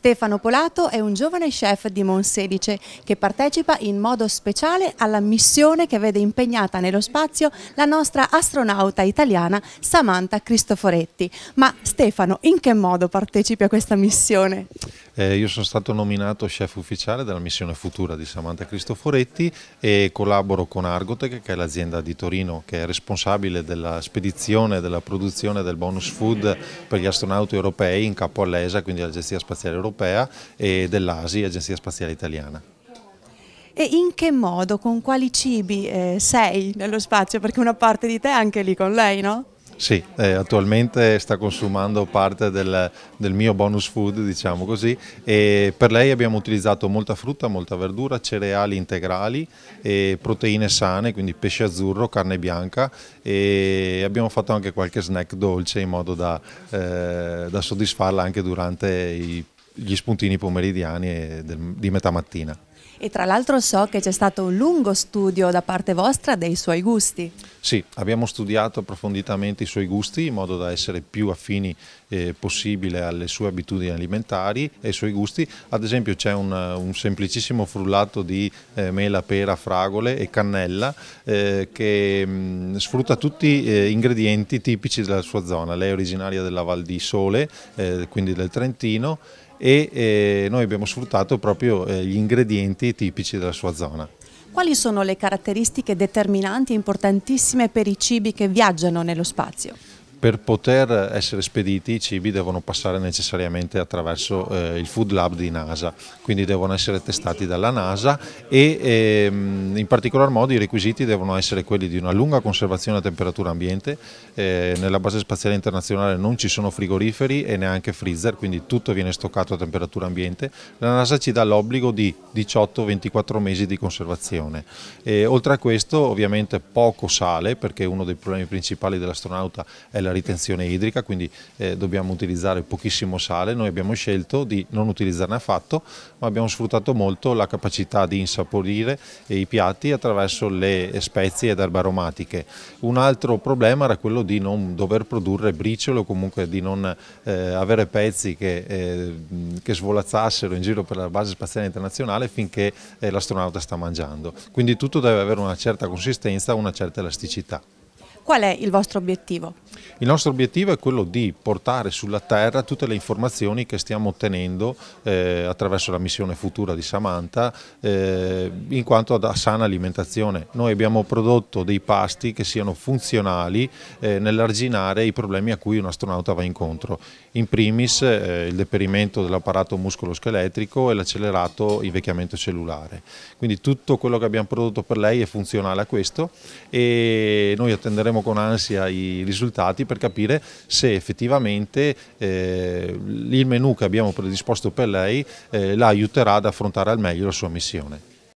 Stefano Polato è un giovane chef di Monsedice che partecipa in modo speciale alla missione che vede impegnata nello spazio la nostra astronauta italiana Samantha Cristoforetti. Ma Stefano, in che modo partecipi a questa missione? Eh, io sono stato nominato chef ufficiale della missione futura di Samantha Cristoforetti e collaboro con Argotec, che è l'azienda di Torino che è responsabile della spedizione e della produzione del bonus food per gli astronauti europei in capo all'ESA, quindi l'Agenzia Spaziale Europea, e dell'ASI, Agenzia Spaziale Italiana. E in che modo, con quali cibi eh, sei nello spazio? Perché una parte di te è anche lì con lei, no? Sì, eh, attualmente sta consumando parte del, del, mio bonus food, diciamo così, e per lei abbiamo utilizzato molta frutta, molta verdura, cereali integrali, proteine sane, quindi pesce azzurro, carne bianca e abbiamo fatto anche qualche snack dolce in modo da, eh, da soddisfarla anche durante i gli spuntini pomeridiani del, di metà mattina. E tra l'altro so che c'è stato un lungo studio da parte vostra dei suoi gusti. Sì, abbiamo studiato approfonditamente i suoi gusti in modo da essere più affini eh, possibile alle sue abitudini alimentari e ai suoi gusti. Ad esempio c'è un, un, semplicissimo frullato di eh, mela, pera, fragole e cannella eh, che mh, mm, sfrutta tutti eh, ingredienti tipici della sua zona. Lei è originaria della Val di Sole, eh, quindi del Trentino e eh, noi abbiamo sfruttato proprio eh, gli ingredienti tipici della sua zona. Quali sono le caratteristiche determinanti e importantissime per i cibi che viaggiano nello spazio? per poter essere spediti i cibi devono passare necessariamente attraverso eh, il Food Lab di NASA, quindi devono essere testati dalla NASA e ehm, in particolar modo i requisiti devono essere quelli di una lunga conservazione a temperatura ambiente, eh, nella base spaziale internazionale non ci sono frigoriferi e neanche freezer, quindi tutto viene stoccato a temperatura ambiente, la NASA ci dà l'obbligo di 18-24 mesi di conservazione. E, oltre a questo ovviamente poco sale perché uno dei problemi principali dell'astronauta è la della ritenzione idrica, quindi eh, dobbiamo utilizzare pochissimo sale. Noi abbiamo scelto di non utilizzarne affatto, ma abbiamo sfruttato molto la capacità di insaporire i piatti attraverso le spezie ed erbe aromatiche. Un altro problema era quello di non dover produrre briciole o comunque di non eh, avere pezzi che, eh, che, svolazzassero in giro per la base spaziale internazionale finché eh, l'astronauta sta mangiando. Quindi tutto deve avere una certa consistenza, una certa elasticità. Qual è il vostro obiettivo? Il nostro obiettivo è quello di portare sulla terra tutte le informazioni che stiamo ottenendo eh, attraverso la missione futura di Samantha eh, in quanto a sana alimentazione. Noi abbiamo prodotto dei pasti che siano funzionali eh, nell'arginare i problemi a cui un astronauta va incontro. In primis eh, il deperimento dell'apparato muscoloscheletrico e l'accelerato invecchiamento cellulare. Quindi tutto quello che abbiamo prodotto per lei è funzionale a questo e noi attenderemo attendiamo con ansia i risultati per capire se effettivamente eh, il menu che abbiamo predisposto per lei eh, la aiuterà ad affrontare al meglio la sua missione.